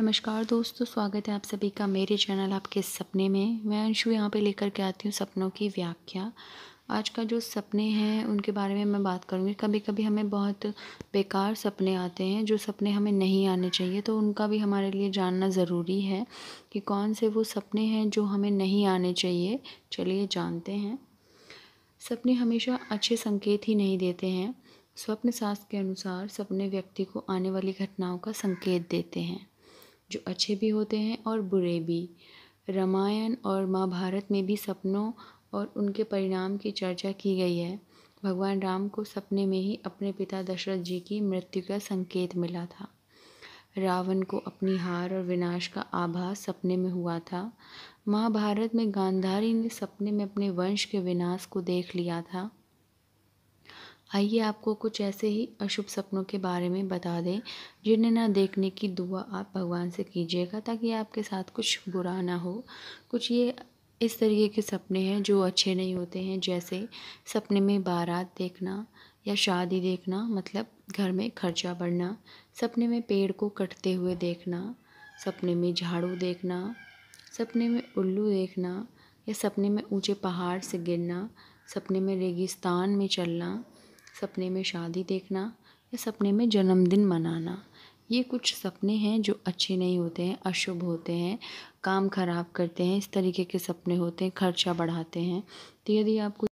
नमस्कार दोस्तों स्वागत है आप सभी का मेरे चैनल आपके सपने में मैं अंशु यहाँ पे लेकर के आती हूँ सपनों की व्याख्या आज का जो सपने हैं उनके बारे में मैं बात करूँगी कभी कभी हमें बहुत बेकार सपने आते हैं जो सपने हमें नहीं आने चाहिए तो उनका भी हमारे लिए जानना ज़रूरी है कि कौन से वो सपने हैं जो हमें नहीं आने चाहिए चलिए जानते हैं सपने हमेशा अच्छे संकेत ही नहीं देते हैं स्वप्न शास्त्र के अनुसार सपने व्यक्ति को आने वाली घटनाओं का संकेत देते हैं जो अच्छे भी होते हैं और बुरे भी रामायण और महाभारत में भी सपनों और उनके परिणाम की चर्चा की गई है भगवान राम को सपने में ही अपने पिता दशरथ जी की मृत्यु का संकेत मिला था रावण को अपनी हार और विनाश का आभास सपने में हुआ था महाभारत में गांधारी ने सपने में अपने वंश के विनाश को देख लिया था आइए आपको कुछ ऐसे ही अशुभ सपनों के बारे में बता दें जिन्हें ना देखने की दुआ आप भगवान से कीजिएगा ताकि आपके साथ कुछ बुरा ना हो कुछ ये इस तरीके के सपने हैं जो अच्छे नहीं होते हैं जैसे सपने में बारात देखना या शादी देखना मतलब घर में खर्चा बढ़ना सपने में पेड़ को कटते हुए देखना सपने में झाड़ू देखना सपने में उल्लू देखना या सपने में ऊंचे पहाड़ से गिरना सपने में रेगिस्तान में चलना सपने में शादी देखना या सपने में जन्मदिन मनाना ये कुछ सपने हैं जो अच्छे नहीं होते हैं अशुभ होते हैं काम खराब करते हैं इस तरीके के सपने होते हैं खर्चा बढ़ाते हैं तो यदि आपको